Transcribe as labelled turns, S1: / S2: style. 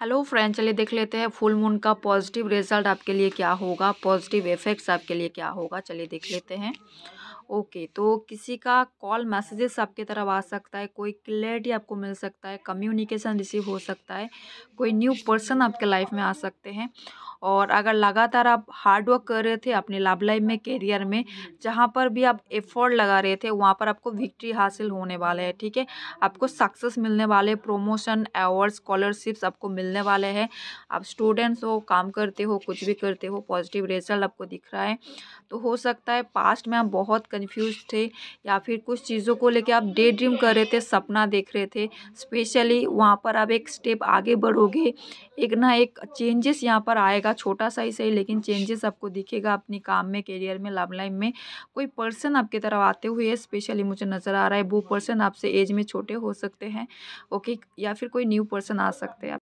S1: Hello friend चलिए देख लेते हैं फुल मून का पॉजिटिव रिजल्ट आपके लिए क्या होगा पॉजिटिव इफेक्ट्स आपके लिए क्या होगा चलिए देख लेते हैं ओके तो किसी का कॉल मैसेजेस आपके तरफ आ सकता है कोई क्लैरिटी आपको मिल सकता है कम्युनिकेशन रिसीव हो सकता है कोई न्यू पर्सन आपके लाइफ में आ सकते हैं और अगर लगातार आप हार्ड वर्क कर रहे थे अपने लाभ लाइफ में कैरियर में जहाँ पर भी आप एफर्ट लगा रहे थे वहाँ पर आपको विक्ट्री हासिल होने वाले है ठीक है आपको सक्सेस मिलने वाले प्रोमोशन अवार्ड स्कॉलरशिप्स आपको मिलने वाले हैं आप स्टूडेंट्स हो काम करते हो कुछ भी करते हो पॉजिटिव रिजल्ट आपको दिख रहा है तो हो सकता है पास्ट में आप बहुत कन्फ्यूज थे या फिर कुछ चीज़ों को लेकर आप डे ड्रीम कर रहे थे सपना देख रहे थे स्पेशली वहाँ पर आप एक स्टेप आगे बढ़ोगे एक ना एक चेंजेस यहाँ पर आएगा रहेगा छोटा सा ही सही लेकिन अच्छा। चेंजेस आपको दिखेगा अपने काम में करियर में लव लाइफ में कोई पर्सन आपके तरफ आते हुए स्पेशली मुझे नज़र आ रहा है वो पर्सन आपसे एज में छोटे हो सकते हैं ओके या फिर कोई न्यू पर्सन आ सकते हैं